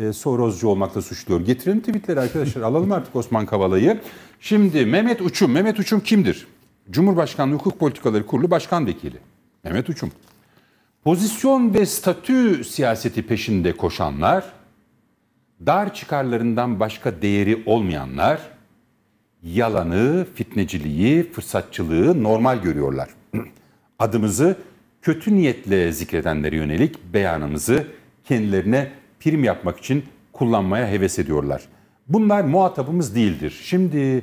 e, Sorozcu olmakla suçluyor. Getirin tweetleri arkadaşlar alalım artık Osman Kavala'yı. Şimdi Mehmet Uçum. Mehmet Uçum kimdir? Cumhurbaşkanlığı Hukuk Politikaları Kurulu Başkan Vekili. Mehmet Uçum. Pozisyon ve statü siyaseti peşinde koşanlar, dar çıkarlarından başka değeri olmayanlar, yalanı, fitneciliği, fırsatçılığı normal görüyorlar. Adımızı kötü niyetle zikredenlere yönelik beyanımızı kendilerine prim yapmak için kullanmaya heves ediyorlar. Bunlar muhatabımız değildir. Şimdi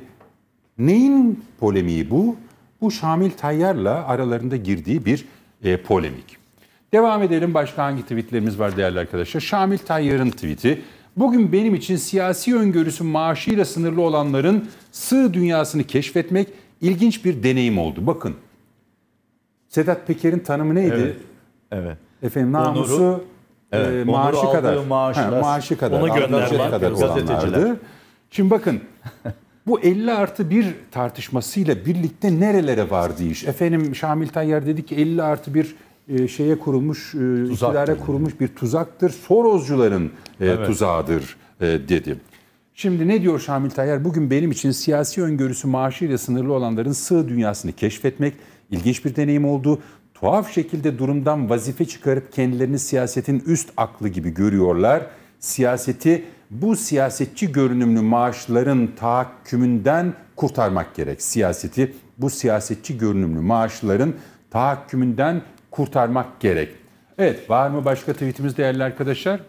neyin polemiği bu? Bu Şamil Tayyar'la aralarında girdiği bir e, polemik. Devam edelim. Başka hangi tweetlerimiz var değerli arkadaşlar? Şamil Tayyar'ın tweeti. Bugün benim için siyasi öngörüsü maaşıyla sınırlı olanların sığ dünyasını keşfetmek ilginç bir deneyim oldu. Bakın. Sedat Peker'in tanımı neydi? Evet. evet. Efendim namusu... Onuru Evet, e, maaşı kadar. Maaşlar, ha, maaşı kadar. Ona maaşı kadar gazeteciler. Şimdi bakın bu 50 artı 1 tartışmasıyla birlikte nerelere vardı iş? Efendim Şamil Tayyar dedi ki 50 artı 1 şeye kurulmuş, iktidara kurulmuş bir tuzaktır. Sorozcuların evet. tuzağıdır dedi. Şimdi ne diyor Şamil Tayyar? Bugün benim için siyasi öngörüsü maaşıyla sınırlı olanların sığ dünyasını keşfetmek ilginç bir deneyim oldu tuhaf şekilde durumdan vazife çıkarıp kendilerini siyasetin üst aklı gibi görüyorlar. Siyaseti bu siyasetçi görünümlü maaşların tahakkümünden kurtarmak gerek. Siyaseti bu siyasetçi görünümlü maaşların tahakkümünden kurtarmak gerek. Evet var mı başka tweetimiz değerli arkadaşlar?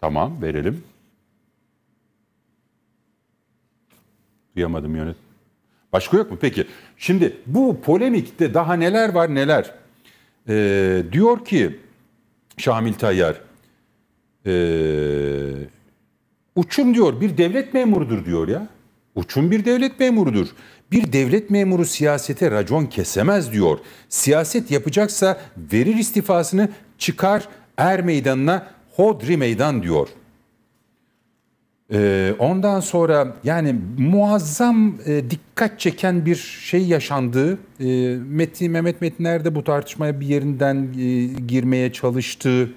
Tamam verelim. Duyamadım yönet. Başka yok mu? Peki şimdi bu polemikte daha neler var neler? E, diyor ki Şamil Tayyar e, uçum diyor bir devlet memurudur diyor ya. Uçum bir devlet memurudur. Bir devlet memuru siyasete racon kesemez diyor. Siyaset yapacaksa verir istifasını çıkar er meydanına hodri meydan diyor. Ee, ondan sonra yani muazzam e, dikkat çeken bir şey yaşandı. Ee, Metin Mehmet Metinler de bu tartışmaya bir yerinden e, girmeye çalıştı.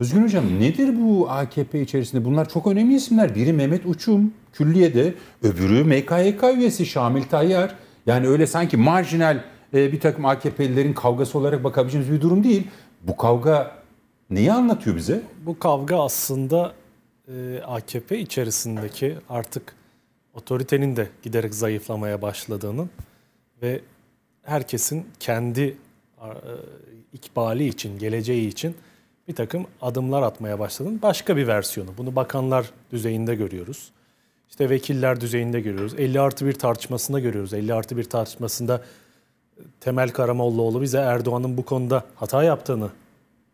Özgün Hocam nedir bu AKP içerisinde? Bunlar çok önemli isimler. Biri Mehmet Uçum külliyede, öbürü MKYK üyesi Şamil Tayyar. Yani öyle sanki marjinal e, bir takım AKP'lilerin kavgası olarak bakabileceğimiz bir durum değil. Bu kavga neyi anlatıyor bize? Bu kavga aslında e, AKP içerisindeki artık otoritenin de giderek zayıflamaya başladığının ve herkesin kendi e, ikbali için, geleceği için bir takım adımlar atmaya başladığının başka bir versiyonu. Bunu bakanlar düzeyinde görüyoruz. İşte vekiller düzeyinde görüyoruz. 50 artı 1 tartışmasında görüyoruz. 50 artı 1 tartışmasında e, Temel Karamollaoğlu bize Erdoğan'ın bu konuda hata yaptığını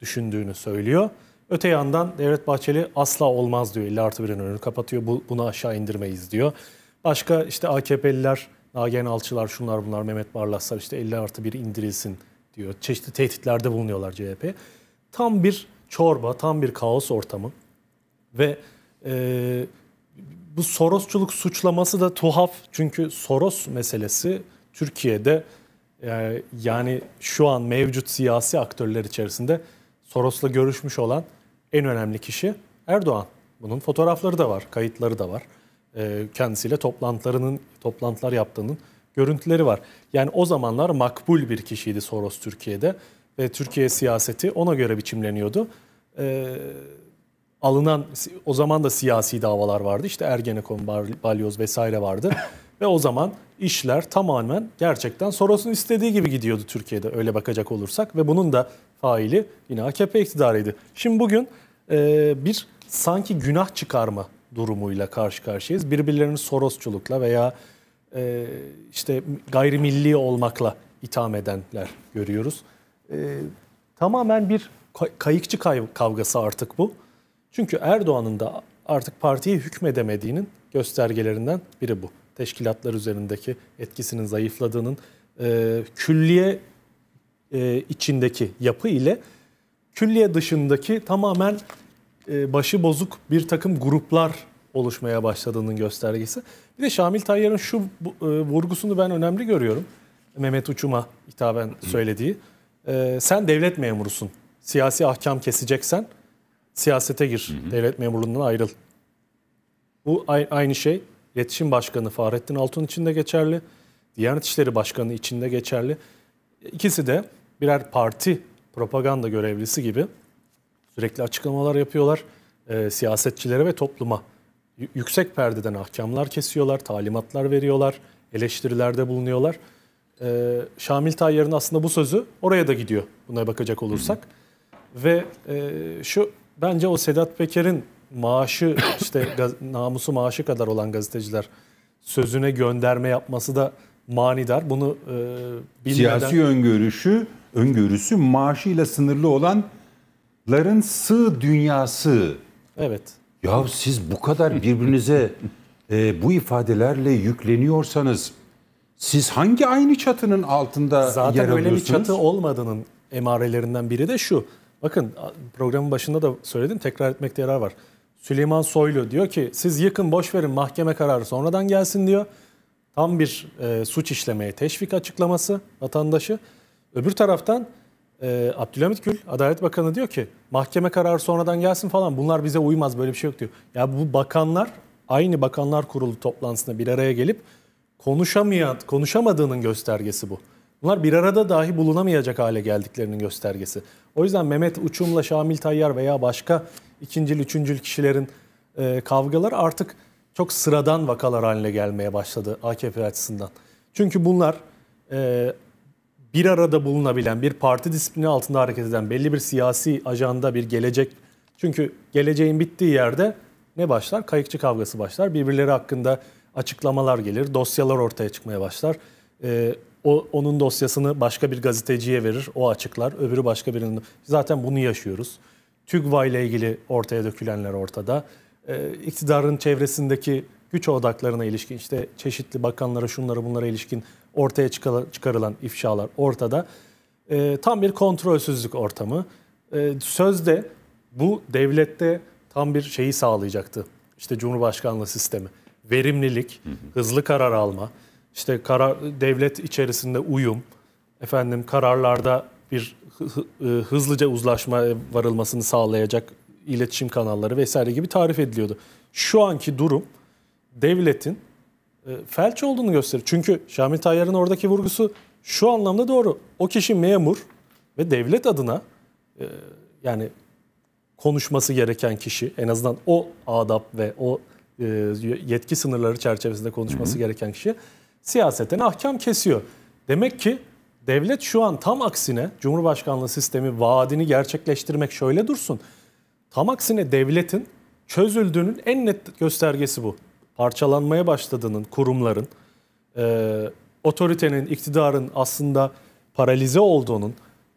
düşündüğünü söylüyor. Öte yandan Devlet Bahçeli asla olmaz diyor. 50 artı 1'in önünü kapatıyor. Bu, bunu aşağı indirmeyiz diyor. Başka işte AKP'liler, Nagen Alçılar, şunlar bunlar, Mehmet Barlaslar işte 50 artı 1 indirilsin diyor. Çeşitli tehditlerde bulunuyorlar CHP. Tam bir çorba, tam bir kaos ortamı. Ve e, bu Sorosçuluk suçlaması da tuhaf. Çünkü Soros meselesi Türkiye'de e, yani şu an mevcut siyasi aktörler içerisinde Soros'la görüşmüş olan en önemli kişi Erdoğan. Bunun fotoğrafları da var, kayıtları da var. Ee, kendisiyle toplantılarının toplantılar yaptığının görüntüleri var. Yani o zamanlar makbul bir kişiydi Soros Türkiye'de ve Türkiye siyaseti ona göre biçimleniyordu. Ee, alınan o zaman da siyasi davalar vardı. İşte Ergenekon, Balyoz vesaire vardı. ve o zaman işler tamamen gerçekten Soros'un istediği gibi gidiyordu Türkiye'de öyle bakacak olursak ve bunun da faili yine AKP iktidarıydı. Şimdi bugün e, bir sanki günah çıkarma durumuyla karşı karşıyayız. Birbirlerini Sorosçulukla veya e, işte gayrimilli olmakla itham edenler görüyoruz. E, tamamen bir kayıkçı kavgası artık bu. Çünkü Erdoğan'ın da artık partiye hükmedemediğinin göstergelerinden biri bu. Teşkilatlar üzerindeki etkisinin zayıfladığının, e, külliye e, içindeki yapı ile külliye dışındaki tamamen e, başı bozuk bir takım gruplar oluşmaya başladığının göstergesi. Bir de Şamil Tayyar'ın şu e, vurgusunu ben önemli görüyorum. Mehmet Uçum'a hitaben söylediği. E, sen devlet memurusun. Siyasi ahkam keseceksen siyasete gir. Hı hı. Devlet memurluğundan ayrıl. Bu aynı şey iletişim başkanı Fahrettin Altun için de geçerli. Diyanet İşleri Başkanı için de geçerli. İkisi de birer parti propaganda görevlisi gibi sürekli açıklamalar yapıyorlar. E, siyasetçilere ve topluma yüksek perdeden ahkamlar kesiyorlar, talimatlar veriyorlar, eleştirilerde bulunuyorlar. E, Şamil Tayyar'ın aslında bu sözü oraya da gidiyor buna bakacak olursak. Ve e, şu bence o Sedat Peker'in maaşı işte namusu maaşı kadar olan gazeteciler sözüne gönderme yapması da manidar. Bunu e, bilmeden... Siyasi öngörüşü öngörüsü maaşıyla sınırlı olanların sığ dünyası. Evet. Ya siz bu kadar birbirinize e, bu ifadelerle yükleniyorsanız siz hangi aynı çatının altında Zaten yer öyle bir çatı olmadığının emarelerinden biri de şu. Bakın programın başında da söyledim tekrar etmekte yarar var. Süleyman Soylu diyor ki siz yıkın boş verin mahkeme kararı sonradan gelsin diyor. Tam bir e, suç işlemeye teşvik açıklaması vatandaşı. Öbür taraftan e, Abdülhamit Gül, Adalet Bakanı diyor ki mahkeme kararı sonradan gelsin falan bunlar bize uymaz böyle bir şey yok diyor. Ya bu bakanlar aynı bakanlar kurulu toplantısında bir araya gelip konuşamayan, konuşamadığının göstergesi bu. Bunlar bir arada dahi bulunamayacak hale geldiklerinin göstergesi. O yüzden Mehmet Uçum'la Şamil Tayyar veya başka ikinci, üçüncü kişilerin e, kavgaları artık çok sıradan vakalar haline gelmeye başladı AKP açısından. Çünkü bunlar e, bir arada bulunabilen, bir parti disiplini altında hareket eden belli bir siyasi ajanda, bir gelecek. Çünkü geleceğin bittiği yerde ne başlar? Kayıkçı kavgası başlar. Birbirleri hakkında açıklamalar gelir, dosyalar ortaya çıkmaya başlar. Ee, o onun dosyasını başka bir gazeteciye verir, o açıklar. Öbürü başka birinin. Zaten bunu yaşıyoruz. TÜGVA ile ilgili ortaya dökülenler ortada. Ee, iktidarın çevresindeki güç odaklarına ilişkin işte çeşitli bakanlara şunlara bunlara ilişkin ortaya çıkarılan ifşalar ortada. E, tam bir kontrolsüzlük ortamı. E, ee, sözde bu devlette tam bir şeyi sağlayacaktı. İşte Cumhurbaşkanlığı sistemi. Verimlilik, hızlı karar alma, işte karar, devlet içerisinde uyum, efendim kararlarda bir e, hızlıca uzlaşma varılmasını sağlayacak iletişim kanalları vesaire gibi tarif ediliyordu. Şu anki durum devletin e, felç olduğunu gösterir. Çünkü Şamil Tayyar'ın oradaki vurgusu şu anlamda doğru. O kişi memur ve devlet adına e, yani konuşması gereken kişi en azından o adap ve o e, yetki sınırları çerçevesinde konuşması gereken kişi siyaseten ahkam kesiyor. Demek ki devlet şu an tam aksine Cumhurbaşkanlığı sistemi vaadini gerçekleştirmek şöyle dursun. Tam aksine devletin çözüldüğünün en net göstergesi bu parçalanmaya başladığının kurumların, e, otoritenin, iktidarın aslında paralize olduğunun,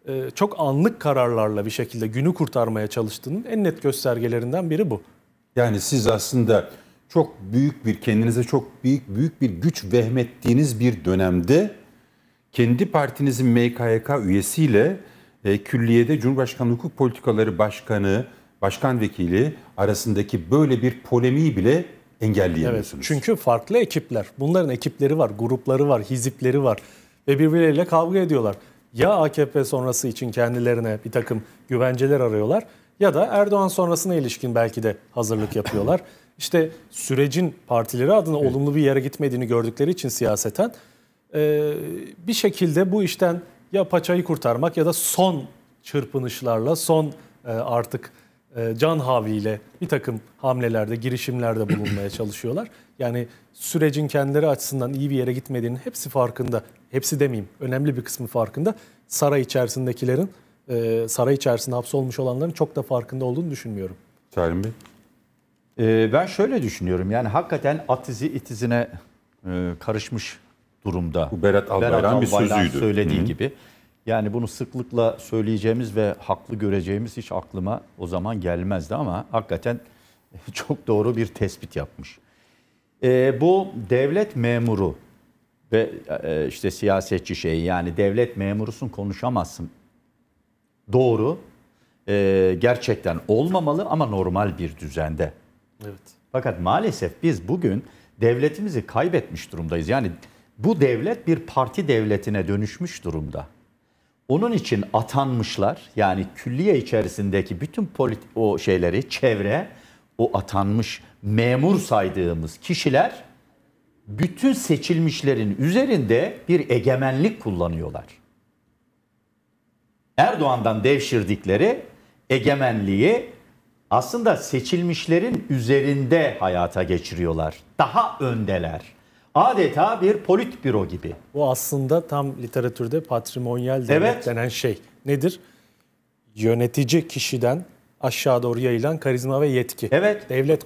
e, çok anlık kararlarla bir şekilde günü kurtarmaya çalıştığının en net göstergelerinden biri bu. Yani siz aslında çok büyük bir kendinize çok büyük büyük bir güç vehmettiğiniz bir dönemde kendi partinizin MKYK üyesiyle e, külliyede cumhurbaşkanlığı Hukuk Politikaları Başkanı, Başkan Vekili arasındaki böyle bir polemiği bile engelleyemiyorsunuz. Evet, çünkü farklı ekipler. Bunların ekipleri var, grupları var, hizipleri var ve birbirleriyle kavga ediyorlar. Ya AKP sonrası için kendilerine bir takım güvenceler arıyorlar ya da Erdoğan sonrasına ilişkin belki de hazırlık yapıyorlar. İşte sürecin partileri adına evet. olumlu bir yere gitmediğini gördükleri için siyaseten bir şekilde bu işten ya paçayı kurtarmak ya da son çırpınışlarla, son artık e, can havliyle bir takım hamlelerde, girişimlerde bulunmaya çalışıyorlar. Yani sürecin kendileri açısından iyi bir yere gitmediğinin hepsi farkında. Hepsi demeyeyim, önemli bir kısmı farkında. Saray içerisindekilerin, e, saray içerisinde hapsolmuş olanların çok da farkında olduğunu düşünmüyorum. Salim Bey? Ee, ben şöyle düşünüyorum. Yani hakikaten atizi itizine e, karışmış durumda. Bu Berat Albayrak'ın bir sözüydü. söylediği Hı-hı. gibi. Yani bunu sıklıkla söyleyeceğimiz ve haklı göreceğimiz hiç aklıma o zaman gelmezdi ama hakikaten çok doğru bir tespit yapmış. E, bu devlet memuru ve e, işte siyasetçi şeyi yani devlet memurusun konuşamazsın. Doğru. E, gerçekten olmamalı ama normal bir düzende. Evet. Fakat maalesef biz bugün devletimizi kaybetmiş durumdayız. Yani bu devlet bir parti devletine dönüşmüş durumda. Onun için atanmışlar yani külliye içerisindeki bütün polit o şeyleri çevre o atanmış memur saydığımız kişiler bütün seçilmişlerin üzerinde bir egemenlik kullanıyorlar. Erdoğan'dan devşirdikleri egemenliği aslında seçilmişlerin üzerinde hayata geçiriyorlar. Daha öndeler adeta bir politbüro gibi. Bu aslında tam literatürde patrimonyal devlet evet. denen şey. Nedir? Yönetici kişiden aşağı doğru yayılan karizma ve yetki. Evet. Devlet